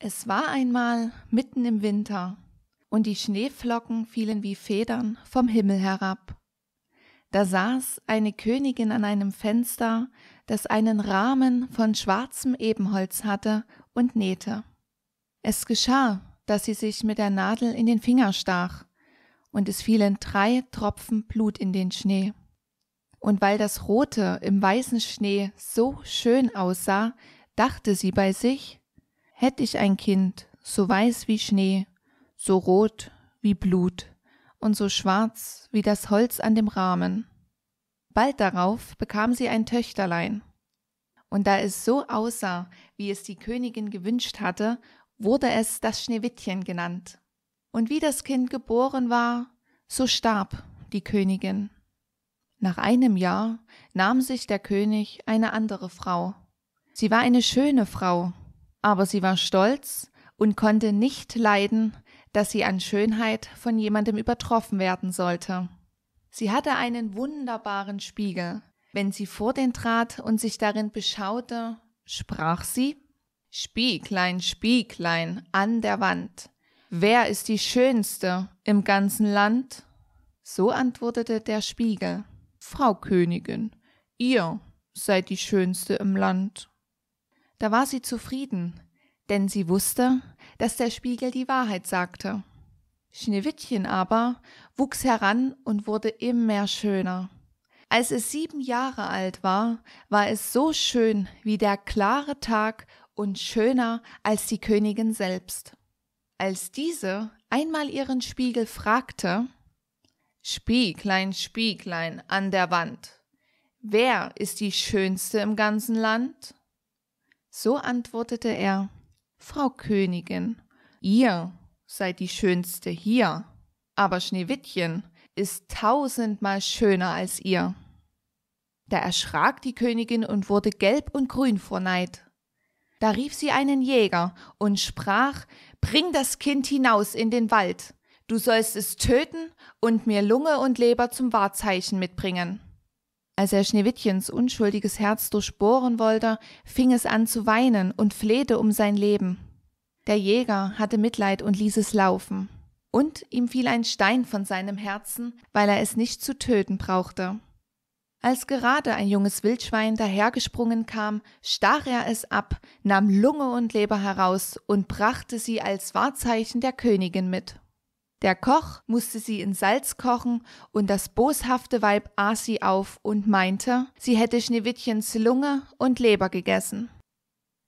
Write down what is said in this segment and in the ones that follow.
Es war einmal mitten im Winter, und die Schneeflocken fielen wie Federn vom Himmel herab. Da saß eine Königin an einem Fenster, das einen Rahmen von schwarzem Ebenholz hatte und nähte. Es geschah, dass sie sich mit der Nadel in den Finger stach, und es fielen drei Tropfen Blut in den Schnee. Und weil das Rote im weißen Schnee so schön aussah, dachte sie bei sich, Hätt ich ein Kind, so weiß wie Schnee, so rot wie Blut und so schwarz wie das Holz an dem Rahmen. Bald darauf bekam sie ein Töchterlein. Und da es so aussah, wie es die Königin gewünscht hatte, wurde es das Schneewittchen genannt. Und wie das Kind geboren war, so starb die Königin. Nach einem Jahr nahm sich der König eine andere Frau. Sie war eine schöne Frau, aber sie war stolz und konnte nicht leiden, dass sie an Schönheit von jemandem übertroffen werden sollte. Sie hatte einen wunderbaren Spiegel. Wenn sie vor den trat und sich darin beschaute, sprach sie Spieglein, Spieglein an der Wand, wer ist die Schönste im ganzen Land? So antwortete der Spiegel Frau Königin, ihr seid die Schönste im Land. Da war sie zufrieden, denn sie wusste, dass der Spiegel die Wahrheit sagte. Schneewittchen aber wuchs heran und wurde immer schöner. Als es sieben Jahre alt war, war es so schön wie der klare Tag und schöner als die Königin selbst. Als diese einmal ihren Spiegel fragte, Spieglein, Spieglein an der Wand, wer ist die Schönste im ganzen Land? So antwortete er, Frau Königin, ihr seid die Schönste hier, aber Schneewittchen ist tausendmal schöner als ihr. Da erschrak die Königin und wurde gelb und grün vor Neid. Da rief sie einen Jäger und sprach, Bring das Kind hinaus in den Wald, du sollst es töten und mir Lunge und Leber zum Wahrzeichen mitbringen. Als er Schneewittchens unschuldiges Herz durchbohren wollte, fing es an zu weinen und flehte um sein Leben. Der Jäger hatte Mitleid und ließ es laufen. Und ihm fiel ein Stein von seinem Herzen, weil er es nicht zu töten brauchte. Als gerade ein junges Wildschwein dahergesprungen kam, stach er es ab, nahm Lunge und Leber heraus und brachte sie als Wahrzeichen der Königin mit. Der Koch musste sie in Salz kochen, und das boshafte Weib aß sie auf und meinte, sie hätte Schneewittchens Lunge und Leber gegessen.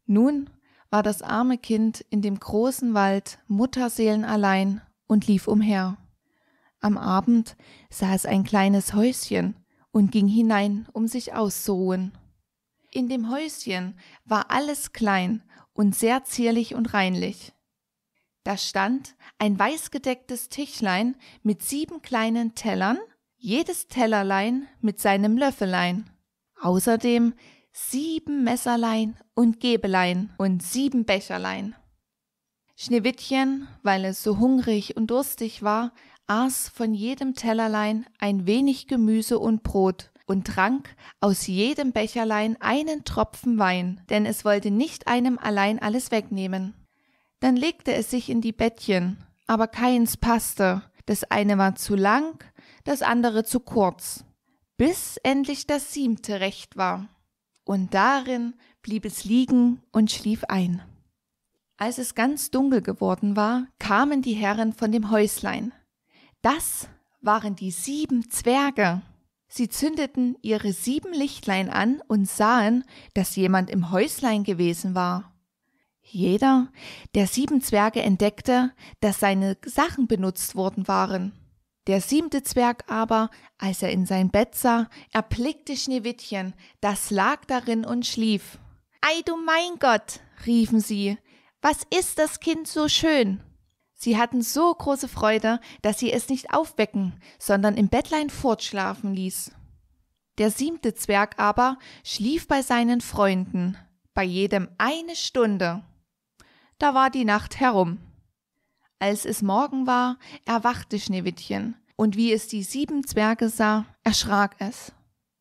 Nun war das arme Kind in dem großen Wald mutterseelenallein und lief umher. Am Abend sah es ein kleines Häuschen und ging hinein, um sich auszuruhen. In dem Häuschen war alles klein und sehr zierlich und reinlich. Da stand ein weißgedecktes Tischlein mit sieben kleinen Tellern, jedes Tellerlein mit seinem Löffelein. Außerdem sieben Messerlein und Gebelein und sieben Becherlein. Schneewittchen, weil es so hungrig und durstig war, aß von jedem Tellerlein ein wenig Gemüse und Brot und trank aus jedem Becherlein einen Tropfen Wein, denn es wollte nicht einem allein alles wegnehmen. Dann legte es sich in die Bettchen, aber keins passte. Das eine war zu lang, das andere zu kurz, bis endlich das siebte recht war. Und darin blieb es liegen und schlief ein. Als es ganz dunkel geworden war, kamen die Herren von dem Häuslein. Das waren die sieben Zwerge. Sie zündeten ihre sieben Lichtlein an und sahen, dass jemand im Häuslein gewesen war. Jeder der sieben Zwerge entdeckte, dass seine Sachen benutzt worden waren. Der siebte Zwerg aber, als er in sein Bett sah, erblickte Schneewittchen, das lag darin und schlief. Ei du mein Gott, riefen sie, was ist das Kind so schön? Sie hatten so große Freude, dass sie es nicht aufwecken, sondern im Bettlein fortschlafen ließ. Der siebte Zwerg aber schlief bei seinen Freunden, bei jedem eine Stunde da war die Nacht herum. Als es Morgen war, erwachte Schneewittchen, und wie es die sieben Zwerge sah, erschrak es.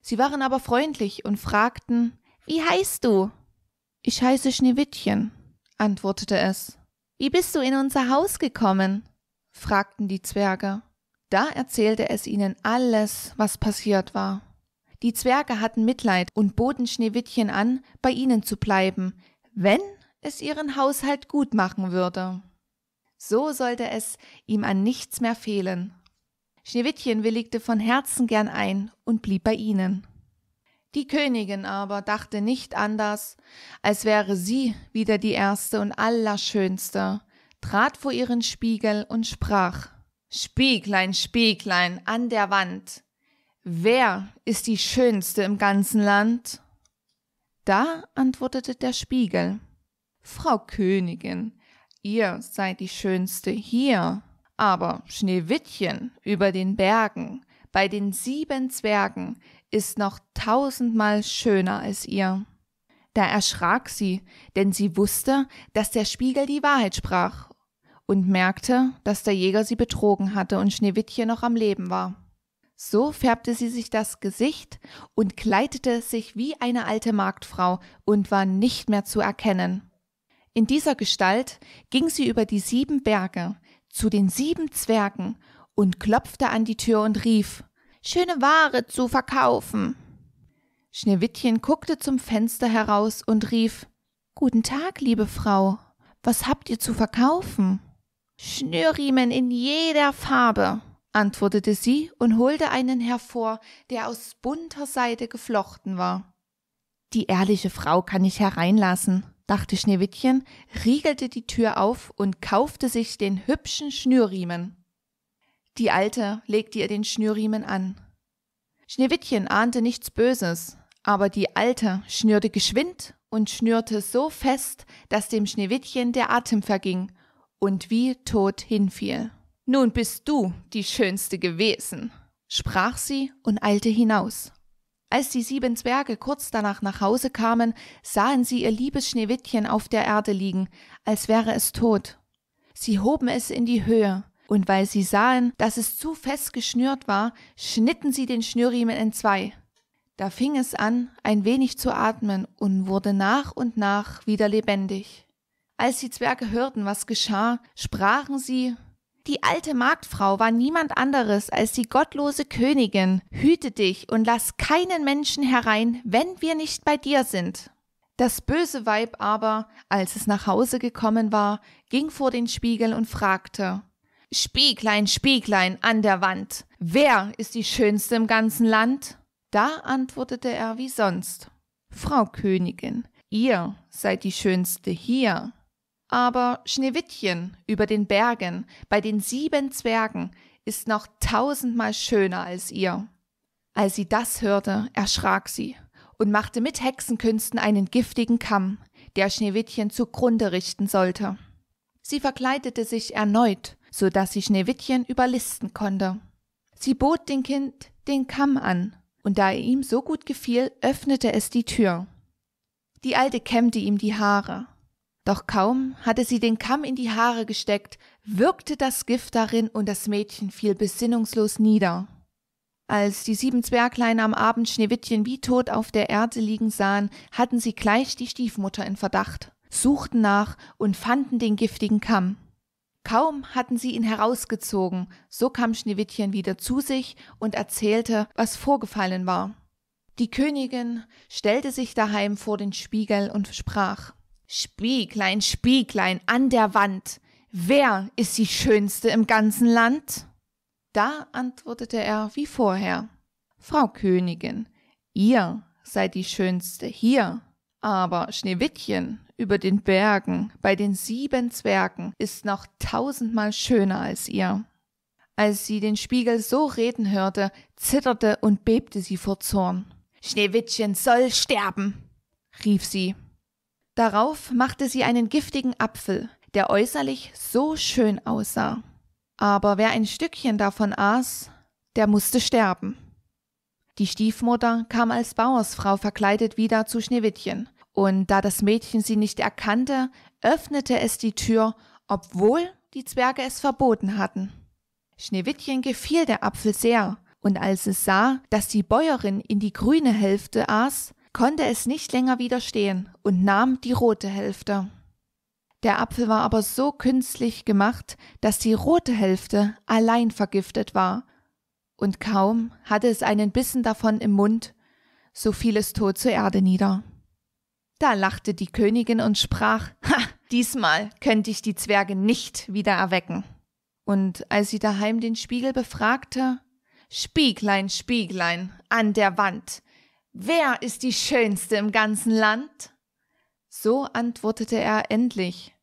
Sie waren aber freundlich und fragten, wie heißt du? Ich heiße Schneewittchen, antwortete es. Wie bist du in unser Haus gekommen? fragten die Zwerge. Da erzählte es ihnen alles, was passiert war. Die Zwerge hatten Mitleid und boten Schneewittchen an, bei ihnen zu bleiben, wenn es ihren Haushalt gut machen würde. So sollte es ihm an nichts mehr fehlen. Schneewittchen willigte von Herzen gern ein und blieb bei ihnen. Die Königin aber dachte nicht anders, als wäre sie wieder die erste und allerschönste, trat vor ihren Spiegel und sprach Spieglein, Spieglein an der Wand, wer ist die schönste im ganzen Land? Da antwortete der Spiegel Frau Königin, ihr seid die Schönste hier. Aber Schneewittchen über den Bergen, bei den sieben Zwergen, ist noch tausendmal schöner als ihr. Da erschrak sie, denn sie wusste, dass der Spiegel die Wahrheit sprach und merkte, dass der Jäger sie betrogen hatte und Schneewittchen noch am Leben war. So färbte sie sich das Gesicht und kleidete sich wie eine alte Marktfrau und war nicht mehr zu erkennen. In dieser Gestalt ging sie über die sieben Berge zu den sieben Zwergen und klopfte an die Tür und rief Schöne Ware zu verkaufen. Schneewittchen guckte zum Fenster heraus und rief Guten Tag, liebe Frau, was habt ihr zu verkaufen? Schnürriemen in jeder Farbe, antwortete sie und holte einen hervor, der aus bunter Seide geflochten war. Die ehrliche Frau kann ich hereinlassen, dachte Schneewittchen, riegelte die Tür auf und kaufte sich den hübschen Schnürriemen. Die Alte legte ihr den Schnürriemen an. Schneewittchen ahnte nichts Böses, aber die Alte schnürte geschwind und schnürte so fest, dass dem Schneewittchen der Atem verging und wie tot hinfiel. Nun bist du die Schönste gewesen, sprach sie und eilte hinaus. Als die sieben Zwerge kurz danach nach Hause kamen, sahen sie ihr liebes Schneewittchen auf der Erde liegen, als wäre es tot. Sie hoben es in die Höhe, und weil sie sahen, dass es zu fest geschnürt war, schnitten sie den Schnürriemen in zwei. Da fing es an, ein wenig zu atmen und wurde nach und nach wieder lebendig. Als die Zwerge hörten, was geschah, sprachen sie die alte Marktfrau war niemand anderes als die gottlose Königin. Hüte dich und lass keinen Menschen herein, wenn wir nicht bei dir sind. Das böse Weib aber, als es nach Hause gekommen war, ging vor den Spiegel und fragte Spieglein, Spieglein an der Wand, wer ist die schönste im ganzen Land? Da antwortete er wie sonst Frau Königin, ihr seid die schönste hier. Aber Schneewittchen über den Bergen bei den sieben Zwergen ist noch tausendmal schöner als ihr. Als sie das hörte, erschrak sie und machte mit Hexenkünsten einen giftigen Kamm, der Schneewittchen zugrunde richten sollte. Sie verkleidete sich erneut, so dass sie Schneewittchen überlisten konnte. Sie bot dem Kind den Kamm an, und da er ihm so gut gefiel, öffnete es die Tür. Die Alte kämmte ihm die Haare doch kaum hatte sie den Kamm in die Haare gesteckt, wirkte das Gift darin und das Mädchen fiel besinnungslos nieder. Als die sieben Zwerglein am Abend Schneewittchen wie tot auf der Erde liegen sahen, hatten sie gleich die Stiefmutter in Verdacht, suchten nach und fanden den giftigen Kamm. Kaum hatten sie ihn herausgezogen, so kam Schneewittchen wieder zu sich und erzählte, was vorgefallen war. Die Königin stellte sich daheim vor den Spiegel und sprach Spieglein, Spieglein an der Wand, wer ist die Schönste im ganzen Land? Da antwortete er wie vorher, Frau Königin, ihr seid die Schönste hier. Aber Schneewittchen über den Bergen bei den sieben Zwergen ist noch tausendmal schöner als ihr. Als sie den Spiegel so reden hörte, zitterte und bebte sie vor Zorn. Schneewittchen soll sterben, rief sie. Darauf machte sie einen giftigen Apfel, der äußerlich so schön aussah. Aber wer ein Stückchen davon aß, der musste sterben. Die Stiefmutter kam als Bauersfrau verkleidet wieder zu Schneewittchen, und da das Mädchen sie nicht erkannte, öffnete es die Tür, obwohl die Zwerge es verboten hatten. Schneewittchen gefiel der Apfel sehr, und als es sah, dass die Bäuerin in die grüne Hälfte aß, konnte es nicht länger widerstehen und nahm die rote Hälfte. Der Apfel war aber so künstlich gemacht, dass die rote Hälfte allein vergiftet war, und kaum hatte es einen Bissen davon im Mund, so fiel es tot zur Erde nieder. Da lachte die Königin und sprach, Ha, diesmal könnte ich die Zwerge nicht wieder erwecken. Und als sie daheim den Spiegel befragte, Spieglein, Spieglein, an der Wand, Wer ist die Schönste im ganzen Land? So antwortete er endlich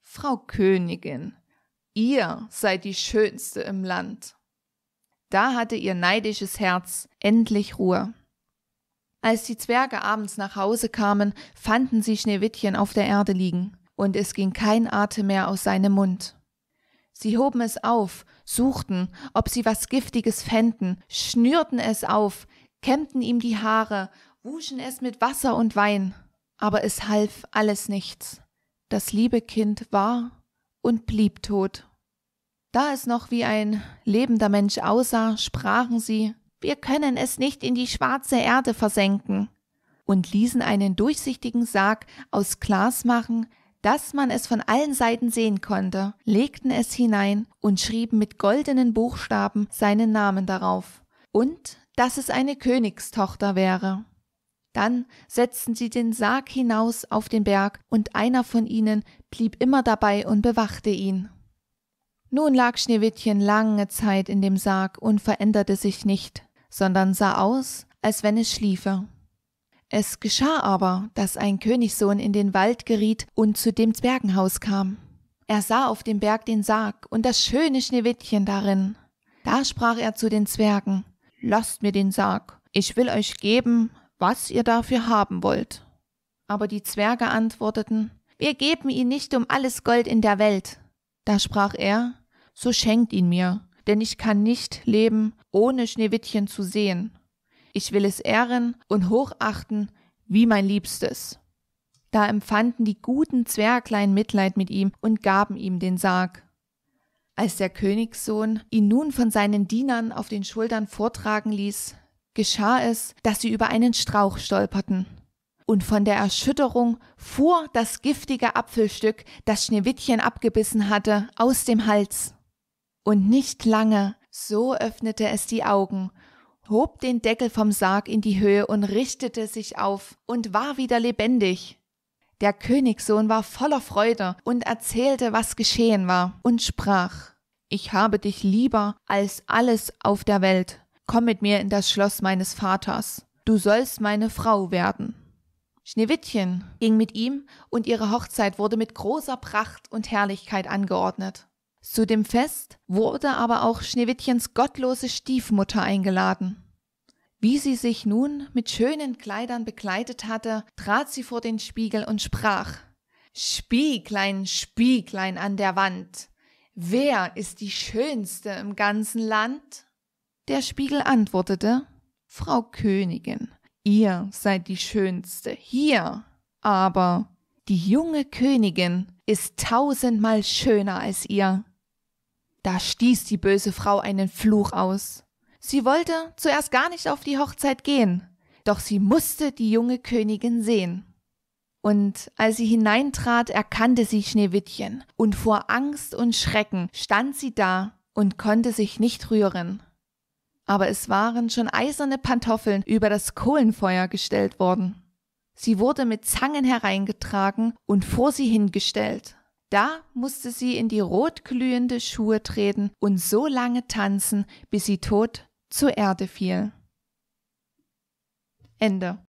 Frau Königin, ihr seid die Schönste im Land. Da hatte ihr neidisches Herz endlich Ruhe. Als die Zwerge abends nach Hause kamen, fanden sie Schneewittchen auf der Erde liegen, und es ging kein Atem mehr aus seinem Mund. Sie hoben es auf, suchten, ob sie was Giftiges fänden, schnürten es auf, kämmten ihm die Haare, wuschen es mit Wasser und Wein, aber es half alles nichts. Das liebe Kind war und blieb tot. Da es noch wie ein lebender Mensch aussah, sprachen sie, wir können es nicht in die schwarze Erde versenken, und ließen einen durchsichtigen Sarg aus Glas machen, dass man es von allen Seiten sehen konnte, legten es hinein und schrieben mit goldenen Buchstaben seinen Namen darauf und dass es eine Königstochter wäre. Dann setzten sie den Sarg hinaus auf den Berg, und einer von ihnen blieb immer dabei und bewachte ihn. Nun lag Schneewittchen lange Zeit in dem Sarg und veränderte sich nicht, sondern sah aus, als wenn es schliefe. Es geschah aber, dass ein Königssohn in den Wald geriet und zu dem Zwergenhaus kam. Er sah auf dem Berg den Sarg und das schöne Schneewittchen darin. Da sprach er zu den Zwergen lasst mir den Sarg, ich will euch geben, was ihr dafür haben wollt. Aber die Zwerge antworteten, wir geben ihn nicht um alles Gold in der Welt. Da sprach er, so schenkt ihn mir, denn ich kann nicht leben, ohne Schneewittchen zu sehen. Ich will es ehren und hochachten wie mein Liebstes. Da empfanden die guten Zwerglein Mitleid mit ihm und gaben ihm den Sarg. Als der Königssohn ihn nun von seinen Dienern auf den Schultern vortragen ließ, geschah es, dass sie über einen Strauch stolperten. Und von der Erschütterung fuhr das giftige Apfelstück, das Schneewittchen abgebissen hatte, aus dem Hals. Und nicht lange, so öffnete es die Augen, hob den Deckel vom Sarg in die Höhe und richtete sich auf und war wieder lebendig. Der Königssohn war voller Freude und erzählte, was geschehen war, und sprach Ich habe dich lieber als alles auf der Welt. Komm mit mir in das Schloss meines Vaters. Du sollst meine Frau werden. Schneewittchen ging mit ihm, und ihre Hochzeit wurde mit großer Pracht und Herrlichkeit angeordnet. Zu dem Fest wurde aber auch Schneewittchens gottlose Stiefmutter eingeladen. Wie sie sich nun mit schönen Kleidern bekleidet hatte, trat sie vor den Spiegel und sprach Spieglein, Spieglein an der Wand, wer ist die Schönste im ganzen Land? Der Spiegel antwortete Frau Königin, ihr seid die Schönste hier, aber die junge Königin ist tausendmal schöner als ihr. Da stieß die böse Frau einen Fluch aus. Sie wollte zuerst gar nicht auf die Hochzeit gehen, doch sie musste die junge Königin sehen. Und als sie hineintrat, erkannte sie Schneewittchen, und vor Angst und Schrecken stand sie da und konnte sich nicht rühren. Aber es waren schon eiserne Pantoffeln über das Kohlenfeuer gestellt worden. Sie wurde mit Zangen hereingetragen und vor sie hingestellt. Da musste sie in die rotglühende Schuhe treten und so lange tanzen, bis sie tot zur Erde fiel. Ende.